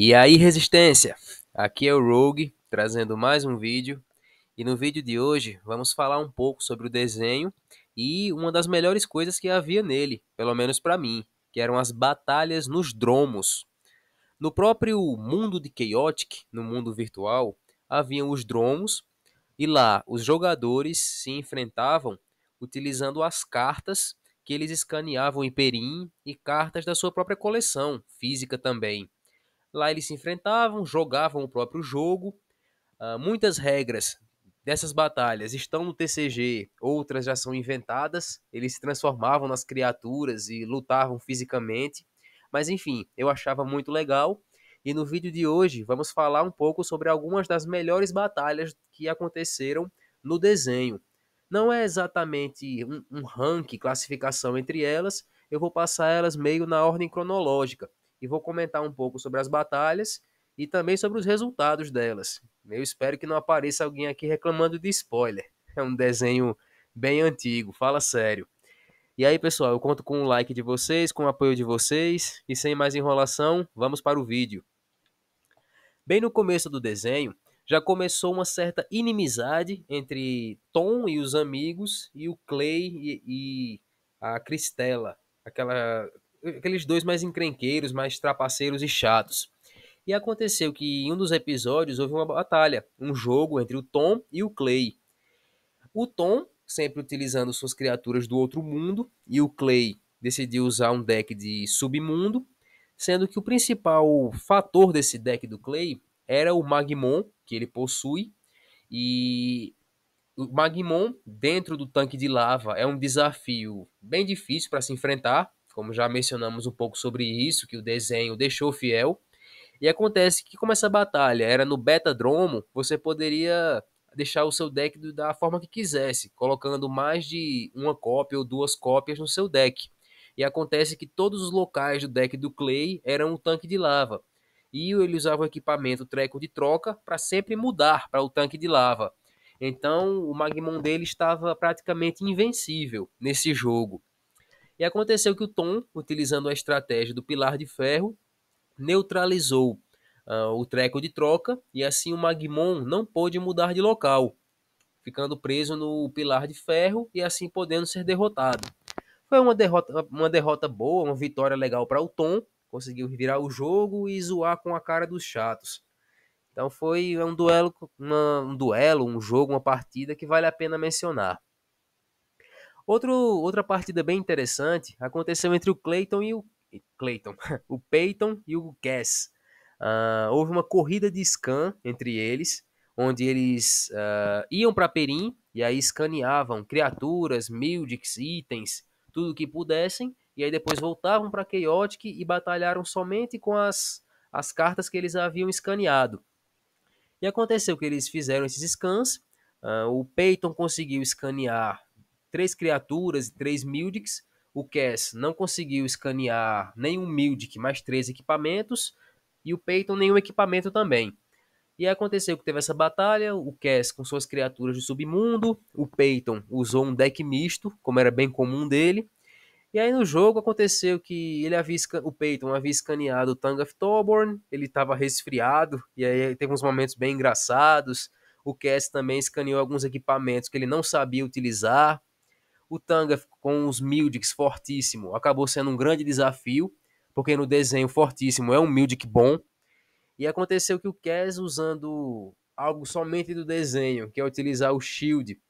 E aí, resistência? Aqui é o Rogue trazendo mais um vídeo. E no vídeo de hoje vamos falar um pouco sobre o desenho e uma das melhores coisas que havia nele, pelo menos para mim, que eram as batalhas nos dromos. No próprio mundo de Chaotic, no mundo virtual, haviam os dromos e lá os jogadores se enfrentavam utilizando as cartas que eles escaneavam em Perim e cartas da sua própria coleção física também. Lá eles se enfrentavam, jogavam o próprio jogo. Uh, muitas regras dessas batalhas estão no TCG, outras já são inventadas. Eles se transformavam nas criaturas e lutavam fisicamente. Mas enfim, eu achava muito legal. E no vídeo de hoje vamos falar um pouco sobre algumas das melhores batalhas que aconteceram no desenho. Não é exatamente um, um ranking, classificação entre elas, eu vou passar elas meio na ordem cronológica e vou comentar um pouco sobre as batalhas e também sobre os resultados delas. Eu espero que não apareça alguém aqui reclamando de spoiler. É um desenho bem antigo, fala sério. E aí, pessoal, eu conto com o like de vocês, com o apoio de vocês e sem mais enrolação, vamos para o vídeo. Bem no começo do desenho, já começou uma certa inimizade entre Tom e os amigos e o Clay e, e a Cristela, aquela aqueles dois mais encrenqueiros, mais trapaceiros e chatos. E aconteceu que em um dos episódios houve uma batalha, um jogo entre o Tom e o Clay. O Tom, sempre utilizando suas criaturas do outro mundo, e o Clay decidiu usar um deck de submundo, sendo que o principal fator desse deck do Clay era o Magmon, que ele possui, e o Magmon dentro do tanque de lava é um desafio bem difícil para se enfrentar, como já mencionamos um pouco sobre isso, que o desenho deixou fiel. E acontece que, como essa batalha era no Betadromo, você poderia deixar o seu deck da forma que quisesse, colocando mais de uma cópia ou duas cópias no seu deck. E acontece que todos os locais do deck do Clay eram um tanque de lava. E ele usava o equipamento treco de troca para sempre mudar para o tanque de lava. Então o Magmon dele estava praticamente invencível nesse jogo. E aconteceu que o Tom, utilizando a estratégia do pilar de ferro, neutralizou uh, o treco de troca e assim o Magmon não pôde mudar de local, ficando preso no pilar de ferro e assim podendo ser derrotado. Foi uma derrota, uma derrota boa, uma vitória legal para o Tom, conseguiu virar o jogo e zoar com a cara dos chatos. Então foi um duelo, um duelo, um jogo, uma partida que vale a pena mencionar. Outro, outra partida bem interessante aconteceu entre o Clayton e o Clayton, o Peyton e o Cass. Uh, houve uma corrida de scan entre eles, onde eles uh, iam para Perim e aí escaneavam criaturas, mildics, itens, tudo que pudessem, e aí depois voltavam para Chaotic e batalharam somente com as, as cartas que eles haviam escaneado. E aconteceu que eles fizeram esses scans, uh, o Peyton conseguiu escanear três criaturas e três Mildics. O Cass não conseguiu escanear nenhum Mildic mais três equipamentos. E o Peyton nenhum equipamento também. E aconteceu que teve essa batalha, o Cass com suas criaturas do submundo, o Peyton usou um deck misto, como era bem comum dele. E aí no jogo aconteceu que ele havia, o Peyton havia escaneado o Tang of Toborn, ele estava resfriado, e aí teve uns momentos bem engraçados. O Cass também escaneou alguns equipamentos que ele não sabia utilizar. O Tanga, com os Mildics fortíssimo, acabou sendo um grande desafio, porque no desenho fortíssimo é um Mildic bom. E aconteceu que o Kes, usando algo somente do desenho, que é utilizar o Shield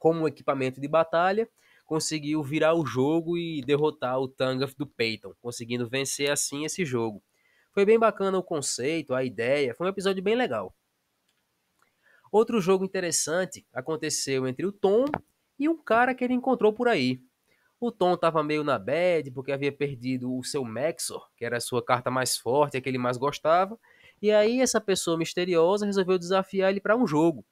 como equipamento de batalha, conseguiu virar o jogo e derrotar o Tangaf do Peyton, conseguindo vencer assim esse jogo. Foi bem bacana o conceito, a ideia, foi um episódio bem legal. Outro jogo interessante aconteceu entre o Tom e um cara que ele encontrou por aí. O Tom estava meio na bad porque havia perdido o seu Maxor, que era a sua carta mais forte, a que ele mais gostava, e aí essa pessoa misteriosa resolveu desafiar ele para um jogo,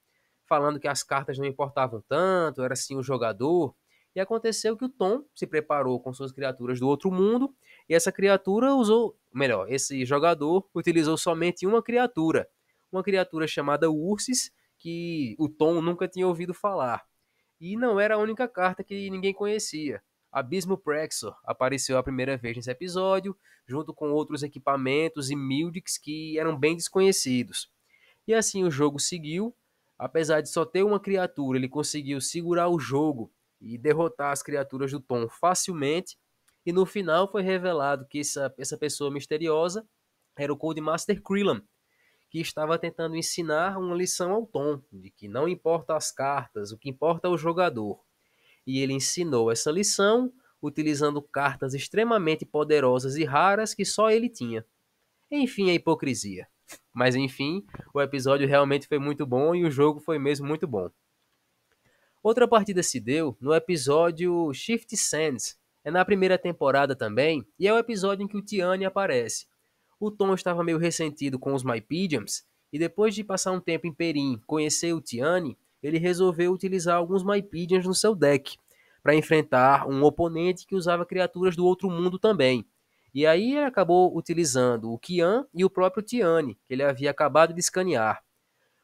falando que as cartas não importavam tanto, era sim o jogador. E aconteceu que o Tom se preparou com suas criaturas do outro mundo, e essa criatura usou, melhor, esse jogador utilizou somente uma criatura, uma criatura chamada Ursis, que o Tom nunca tinha ouvido falar e não era a única carta que ninguém conhecia. Abismo Prexor apareceu a primeira vez nesse episódio, junto com outros equipamentos e Mildix que eram bem desconhecidos. E assim o jogo seguiu. Apesar de só ter uma criatura, ele conseguiu segurar o jogo e derrotar as criaturas do Tom facilmente. E no final foi revelado que essa, essa pessoa misteriosa era o Codemaster Krillam, que estava tentando ensinar uma lição ao Tom, de que não importa as cartas, o que importa é o jogador. E ele ensinou essa lição utilizando cartas extremamente poderosas e raras que só ele tinha. Enfim, a hipocrisia. Mas enfim, o episódio realmente foi muito bom e o jogo foi mesmo muito bom. Outra partida se deu no episódio Shift Sands. É na primeira temporada também, e é o episódio em que o Tiani aparece. O Tom estava meio ressentido com os MyPidiums, e depois de passar um tempo em Perim conhecer o Tiani, ele resolveu utilizar alguns MyPidiums no seu deck, para enfrentar um oponente que usava criaturas do outro mundo também. E aí ele acabou utilizando o Kian e o próprio Tiani, que ele havia acabado de escanear.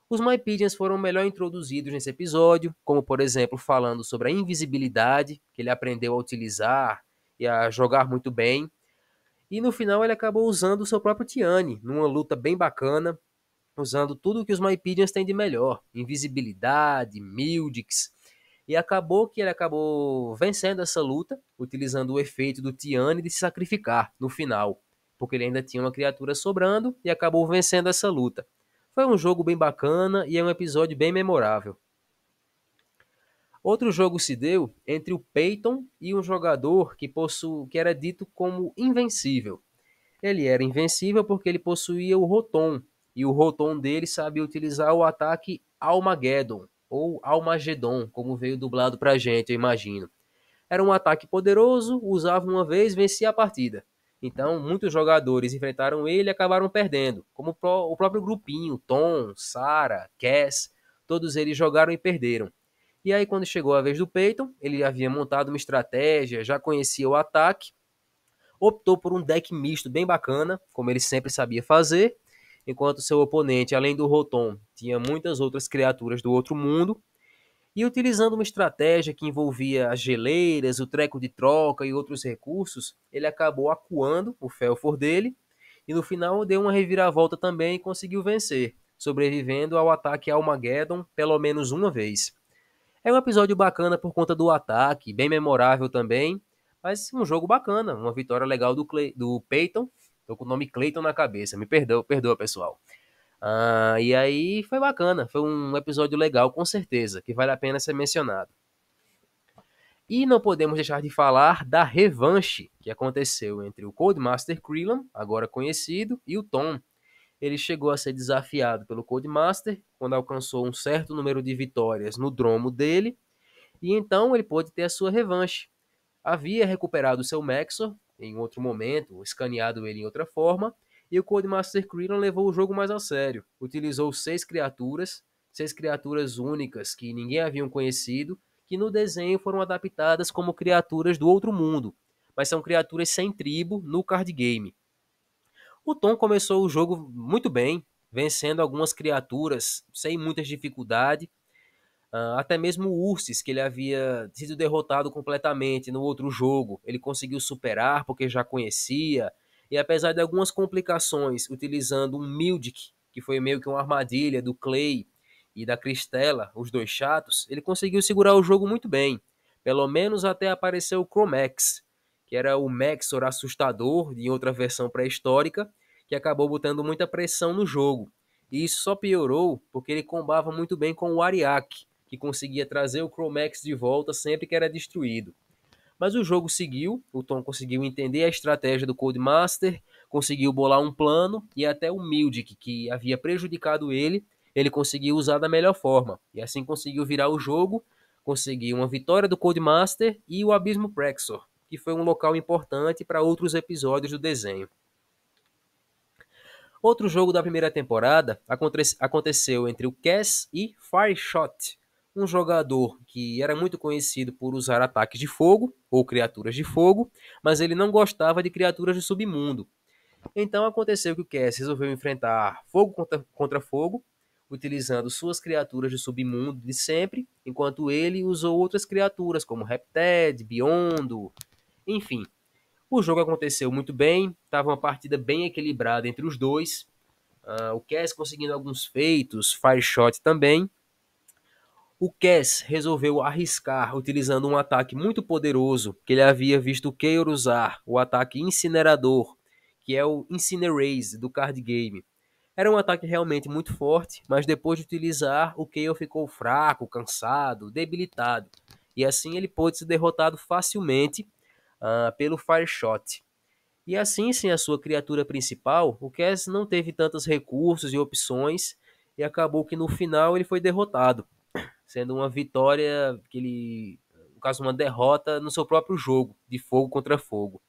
Os MyPidians foram melhor introduzidos nesse episódio, como por exemplo falando sobre a invisibilidade, que ele aprendeu a utilizar e a jogar muito bem, e no final ele acabou usando o seu próprio Tiani, numa luta bem bacana, usando tudo que os Mypidians têm de melhor: invisibilidade, Mildix. E acabou que ele acabou vencendo essa luta, utilizando o efeito do Tiani de se sacrificar no final, porque ele ainda tinha uma criatura sobrando e acabou vencendo essa luta. Foi um jogo bem bacana e é um episódio bem memorável. Outro jogo se deu entre o Peyton e um jogador que, possu... que era dito como invencível. Ele era invencível porque ele possuía o Rotom, e o Rotom dele sabia utilizar o ataque Almageddon, ou Almagedon, como veio dublado pra gente, eu imagino. Era um ataque poderoso, usava uma vez, vencia a partida. Então, muitos jogadores enfrentaram ele e acabaram perdendo, como o próprio grupinho, Tom, Sara, Cass, todos eles jogaram e perderam. E aí, quando chegou a vez do Peyton, ele havia montado uma estratégia, já conhecia o ataque, optou por um deck misto bem bacana, como ele sempre sabia fazer, enquanto seu oponente, além do Rotom, tinha muitas outras criaturas do outro mundo, e utilizando uma estratégia que envolvia as geleiras, o treco de troca e outros recursos, ele acabou acuando o Felfor dele, e no final deu uma reviravolta também e conseguiu vencer, sobrevivendo ao ataque Almageddon pelo menos uma vez. É um episódio bacana por conta do ataque, bem memorável também, mas um jogo bacana, uma vitória legal do, Clay, do Peyton. Tô com o nome Clayton na cabeça, me perdoa, perdoa pessoal. Ah, e aí foi bacana, foi um episódio legal com certeza, que vale a pena ser mencionado. E não podemos deixar de falar da revanche que aconteceu entre o Codemaster Creelan, agora conhecido, e o Tom, ele chegou a ser desafiado pelo Codemaster quando alcançou um certo número de vitórias no dromo dele, e então ele pôde ter a sua revanche. Havia recuperado seu Maxor em outro momento, escaneado ele em outra forma, e o Codemaster Krillin levou o jogo mais a sério. Utilizou seis criaturas, seis criaturas únicas que ninguém haviam conhecido, que no desenho foram adaptadas como criaturas do outro mundo, mas são criaturas sem tribo no card game. O Tom começou o jogo muito bem, vencendo algumas criaturas sem muitas dificuldades. Ah, até mesmo o Ursis, que ele havia sido derrotado completamente no outro jogo, ele conseguiu superar porque já conhecia. E apesar de algumas complicações utilizando um Mildic, que foi meio que uma armadilha do Clay e da Cristela, os dois chatos, ele conseguiu segurar o jogo muito bem. Pelo menos até apareceu o Chromax, que era o Maxor assustador em outra versão pré-histórica, que acabou botando muita pressão no jogo. E isso só piorou porque ele combava muito bem com o Ariak, que conseguia trazer o Chromex de volta sempre que era destruído. Mas o jogo seguiu, o Tom conseguiu entender a estratégia do Codemaster, conseguiu bolar um plano e até o Mildic, que havia prejudicado ele, ele conseguiu usar da melhor forma. E assim conseguiu virar o jogo, conseguiu uma vitória do Codemaster e o Abismo Prexor, que foi um local importante para outros episódios do desenho. Outro jogo da primeira temporada aconteceu entre o Cass e Fireshot, um jogador que era muito conhecido por usar ataques de fogo ou criaturas de fogo, mas ele não gostava de criaturas do submundo. Então aconteceu que o Cass resolveu enfrentar fogo contra, contra fogo, utilizando suas criaturas de submundo de sempre, enquanto ele usou outras criaturas como Repted, Biondo, enfim, o jogo aconteceu muito bem, estava uma partida bem equilibrada entre os dois. Uh, o Cass conseguindo alguns feitos, fire shot também. O Cass resolveu arriscar utilizando um ataque muito poderoso que ele havia visto o Keir usar, o ataque incinerador, que é o Incinerase do card game. Era um ataque realmente muito forte, mas depois de utilizar, o Keir ficou fraco, cansado, debilitado. E assim ele pôde ser derrotado facilmente uh, pelo Fireshot. E assim, sem a sua criatura principal, o Cass não teve tantos recursos e opções e acabou que no final ele foi derrotado, sendo uma vitória que ele, no caso uma derrota no seu próprio jogo de fogo contra fogo.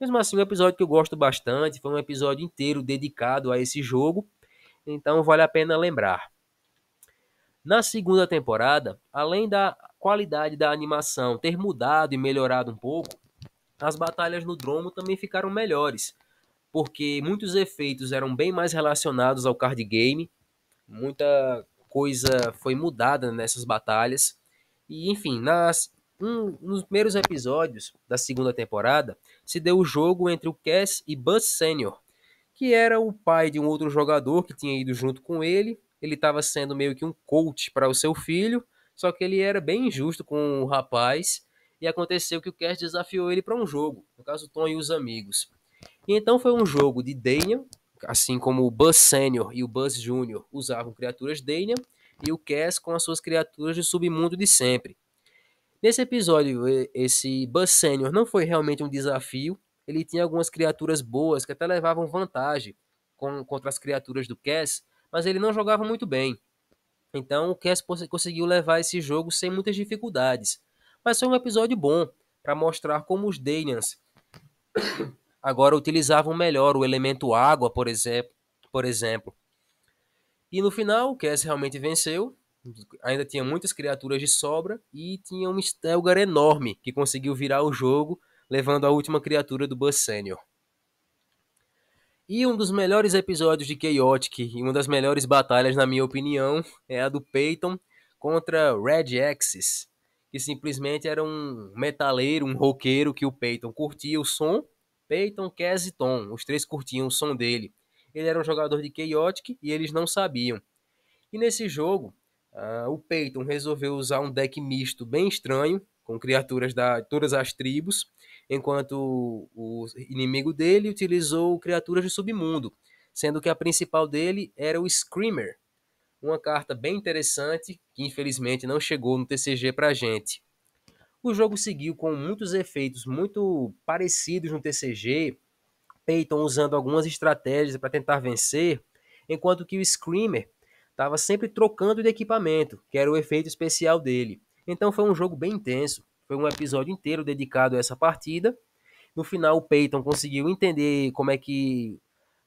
Mesmo assim, um episódio que eu gosto bastante, foi um episódio inteiro dedicado a esse jogo, então vale a pena lembrar. Na segunda temporada, além da qualidade da animação ter mudado e melhorado um pouco, as batalhas no Dromo também ficaram melhores, porque muitos efeitos eram bem mais relacionados ao card game, muita coisa foi mudada nessas batalhas. E enfim, nas, um, nos primeiros episódios da segunda temporada, se deu o jogo entre o Cass e Buzz Senior, que era o pai de um outro jogador que tinha ido junto com ele. Ele estava sendo meio que um coach para o seu filho, só que ele era bem injusto com o rapaz e aconteceu que o Cass desafiou ele para um jogo, no caso o Tom e os amigos. E então foi um jogo de Daniel, assim como o Buzz Senior e o Buzz Júnior usavam criaturas Daniel, e o Cass com as suas criaturas de submundo de sempre. Nesse episódio, esse Buzz Senior não foi realmente um desafio, ele tinha algumas criaturas boas que até levavam vantagem com, contra as criaturas do Cass, mas ele não jogava muito bem. Então o Cass conseguiu levar esse jogo sem muitas dificuldades mas foi um episódio bom para mostrar como os Danians agora utilizavam melhor o elemento água, por exemplo. Por exemplo. E no final, Cass realmente venceu. Ainda tinha muitas criaturas de sobra e tinha um Stelgar enorme que conseguiu virar o jogo, levando a última criatura do Buzz Senior. E um dos melhores episódios de Chaotic e uma das melhores batalhas, na minha opinião, é a do Peyton contra Red Axis que simplesmente era um metaleiro, um roqueiro que o Peyton curtia o som. Peyton, Cass e Tom, os três curtiam o som dele. Ele era um jogador de Chaotic e eles não sabiam. E nesse jogo, uh, o Peyton resolveu usar um deck misto bem estranho, com criaturas de todas as tribos, enquanto o inimigo dele utilizou criaturas do submundo, sendo que a principal dele era o Screamer, uma carta bem interessante que infelizmente não chegou no TCG para a gente. O jogo seguiu com muitos efeitos muito parecidos no TCG, Peyton usando algumas estratégias para tentar vencer, enquanto que o Screamer estava sempre trocando de equipamento, que era o efeito especial dele. Então foi um jogo bem intenso, foi um episódio inteiro dedicado a essa partida. No final, o Peyton conseguiu entender como é que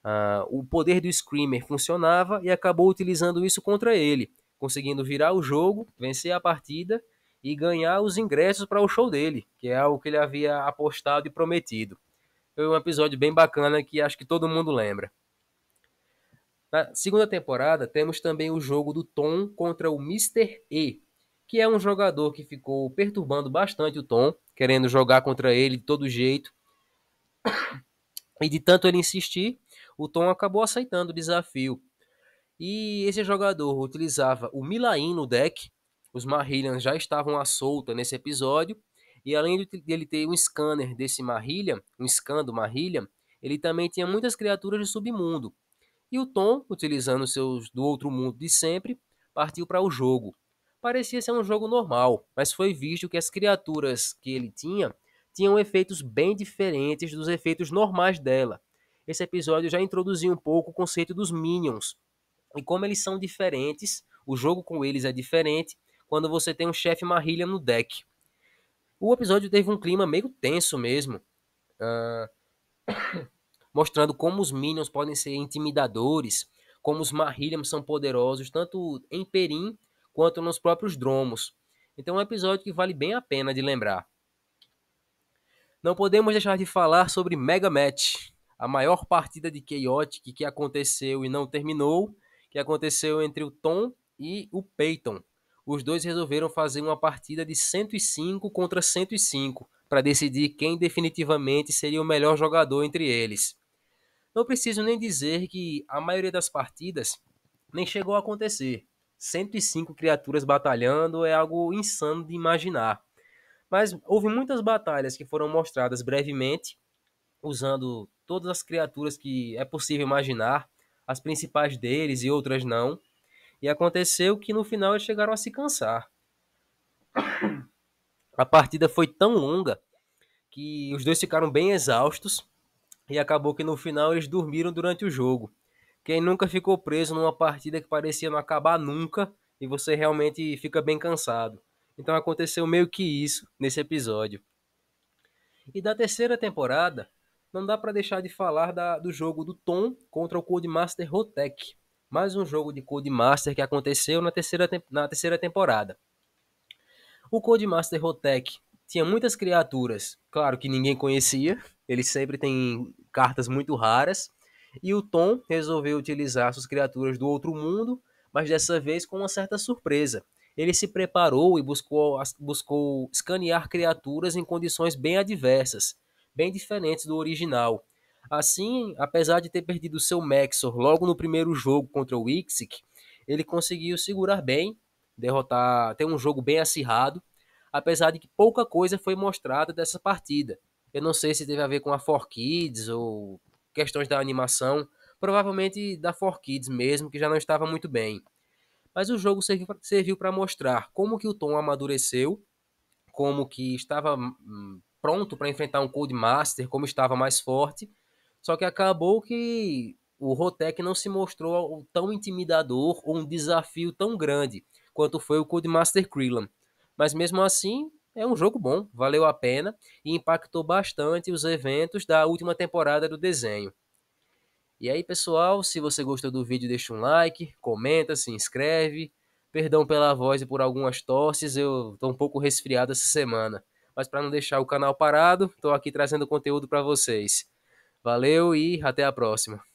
Uh, o poder do Screamer funcionava e acabou utilizando isso contra ele, conseguindo virar o jogo, vencer a partida e ganhar os ingressos para o show dele, que é algo que ele havia apostado e prometido. Foi um episódio bem bacana que acho que todo mundo lembra. Na segunda temporada, temos também o jogo do Tom contra o Mr. E, que é um jogador que ficou perturbando bastante o Tom, querendo jogar contra ele de todo jeito. E de tanto ele insistir, o Tom acabou aceitando o desafio. E esse jogador utilizava o Milain no deck, os Marillion já estavam à solta nesse episódio, e além de ele ter um scanner desse Marillion, um scan do Marillion, ele também tinha muitas criaturas de submundo. E o Tom, utilizando seus do outro mundo de sempre, partiu para o jogo. Parecia ser um jogo normal, mas foi visto que as criaturas que ele tinha tinham efeitos bem diferentes dos efeitos normais dela esse episódio já introduzi um pouco o conceito dos Minions e como eles são diferentes, o jogo com eles é diferente quando você tem um chefe marrilha no deck. O episódio teve um clima meio tenso mesmo, uh, mostrando como os Minions podem ser intimidadores, como os Marillions são poderosos, tanto em Perim quanto nos próprios Dromos. Então é um episódio que vale bem a pena de lembrar. Não podemos deixar de falar sobre Mega Match, a maior partida de Chaotic que aconteceu e não terminou, que aconteceu entre o Tom e o Peyton. Os dois resolveram fazer uma partida de 105 contra 105 para decidir quem definitivamente seria o melhor jogador entre eles. Não preciso nem dizer que a maioria das partidas nem chegou a acontecer. 105 criaturas batalhando é algo insano de imaginar. Mas houve muitas batalhas que foram mostradas brevemente, usando todas as criaturas que é possível imaginar, as principais deles e outras não. E aconteceu que no final eles chegaram a se cansar. A partida foi tão longa que os dois ficaram bem exaustos e acabou que no final eles dormiram durante o jogo. Quem nunca ficou preso numa partida que parecia não acabar nunca e você realmente fica bem cansado. Então aconteceu meio que isso nesse episódio. E da terceira temporada, não dá para deixar de falar da, do jogo do Tom contra o Codemaster Rotec. Mais um jogo de Codemaster que aconteceu na terceira, na terceira temporada. O Codemaster Rotec tinha muitas criaturas, claro que ninguém conhecia, ele sempre tem cartas muito raras, e o Tom resolveu utilizar suas criaturas do outro mundo, mas dessa vez com uma certa surpresa. Ele se preparou e buscou, buscou escanear criaturas em condições bem adversas, bem diferentes do original. Assim, apesar de ter perdido seu Maxor logo no primeiro jogo contra o Ixic, ele conseguiu segurar bem, derrotar, ter um jogo bem acirrado, apesar de que pouca coisa foi mostrada dessa partida. Eu não sei se teve a ver com a 4Kids ou questões da animação, provavelmente da 4Kids mesmo, que já não estava muito bem. Mas o jogo serviu para mostrar como que o Tom amadureceu, como que estava hum, pronto para enfrentar um Cold Master, como estava mais forte. Só que acabou que o Rotec não se mostrou tão intimidador ou um desafio tão grande quanto foi o Cold Master Krillin. Mas mesmo assim, é um jogo bom, valeu a pena e impactou bastante os eventos da última temporada do desenho. E aí, pessoal, se você gostou do vídeo, deixa um like, comenta, se inscreve. Perdão pela voz e por algumas tosses, eu tô um pouco resfriado essa semana mas para não deixar o canal parado, estou aqui trazendo conteúdo para vocês. Valeu e até a próxima.